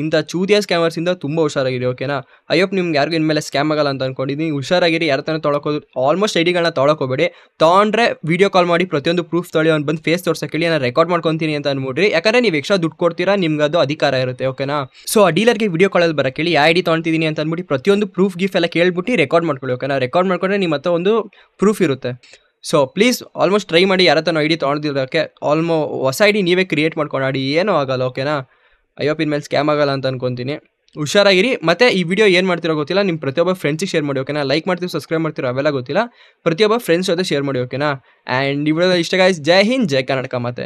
ಇಂಥ ಚೂರಿಯಸ್ ಕ್ಯಾಮರ್ಸಿಂದ ತುಂಬ ಹುಷಾರಾಗಿರಿ ಓಕೆನಾ ಅಯ್ಯಪ್ಪ ನಿಮ್ಗೆ ಯಾರಿಗೂ ಇನ್ಮೇಲೆ ಸ್ಕ್ಯಾಮ್ ಆಗಲ್ಲ ಅಂತ ಅಂದ್ಕೊಂಡಿದ್ದೀನಿ ಹುಷಾರಾಗಿರಿ ಯಾರ ತನಕ ತೊಳಕೋದು ಆಲ್ಮೋಸ್ಟ್ ಐಡಿಗಳನ್ನ ತೊಳಕೋಬೇಡಿ ತೊಗೊಂಡ್ರೆ ವಿಡಿಯೋ ಕಾಲ್ ಮಾಡಿ ಪ್ರತಿಯೊಂದು ಪ್ರೂಫ್ ತೊಳಿ ಅವ್ನು ಬಂದು ಫೇಸ್ ತೋರ್ಸಕ್ಕೆ ನಾನು ರೆಕಾರ್ಡ್ ಮಾಡ್ಕೊತೀನಿ ಅಂತ ಅಂದ್ಬಿಡ್ರಿ ಯಾಕಂದರೆ ನೀವು ಎಕ್ಸ್ಟ್ರಾ ದುಡ್ಡು ಕೊಡ್ತೀರಾ ನಿಮ್ಗೆ ಅದು ಅಧಿಕಾರ ಇರುತ್ತೆ ಓಕೆನಾ ಸೊ ಆ ಡೀಲರ್ಗೆ ವಿಡಿಯೋ ಕಾಲಲ್ಲಿ ಬರೋಕ್ಕೆ ಹೇಳಿ ಯಾವ ಐಡಿ ತೊಗೊಳ್ತಿದ್ದೀನಿ ಅಂತ ಅಂದ್ಬಿಟ್ಟು ಪ್ರತಿಯೊಂದು ಪ್ರೂಫ್ ಗಿಫ್ ಎಲ್ಲ ಕೇಳ್ಬಿಟ್ಟು ರೆಕಾರ್ಡ್ ಮಾಡ್ಕೊಳ್ಳಿ ರೆಕಾರ್ಡ್ ಮಾಡ್ಕೊಂಡ್ರೆ ನಿಮ್ಮ ಹತ್ರ ಒಂದು ಪ್ರೂಫ್ ಇರುತ್ತೆ ಸೊ ಪ್ಲೀಸ್ ಆಲ್ಮೋಸ್ಟ್ ಟ್ರೈ ಮಾಡಿ ಯಾರ ಹತ್ರ ಐ ಡಿ ತೊಗೊಂಡಿರೋಕ್ಕೆ ಆಲ್ಮೋ ಹೊಸ ಐ ಡಿ ನೀವೇ ಕ್ರಿಯೇಟ್ ಮಾಡ್ಕೊಂಡಾಡಿ ಏನೂ ಆಗಲ್ಲ ಓಕೆನಾ ಐಯೋ ಪಿನ್ ಮೇಲೆ ಸ್ಕ್ಯಾಮ್ ಆಗಲ್ಲ ಅಂತ ಅನ್ಕೊಂತೀನಿ ಹುಷಾರಾಗಿರಿ ಮತ್ತೆ ಈ ವಿಡಿಯೋ ಏನು ಮಾಡ್ತಿರೋ ಗೊತ್ತಿಲ್ಲ ನಿಮ್ಮ ಪ್ರತಿಯೊಬ್ಬ ಫ್ರೆಂಡ್ಸಿಗೆ ಶೇರ್ ಮಾಡಿ ಓಕೆನಾ ಲೈಕ್ ಮಾಡ್ತೀವಿ ಸಬ್ಸ್ಕ್ರೈಬ್ ಮಾಡ್ತೀರೋ ಅವೆಲ್ಲ ಗೊತ್ತಿಲ್ಲ ಪ್ರತಿಯೊಬ್ಬ ಫ್ರೆಂಡ್ಸ್ ಜೊತೆ ಶೇರ್ ಮಾಡಿ ಓಕೆನಾ ಆ್ಯಂಡ್ ಈ ಇಷ್ಟ ಗಾಯ್ಸ್ ಜೈ ಹಿಂದ್ ಜೈ ಕರ್ನಾಟಕ ಮತ್ತೆ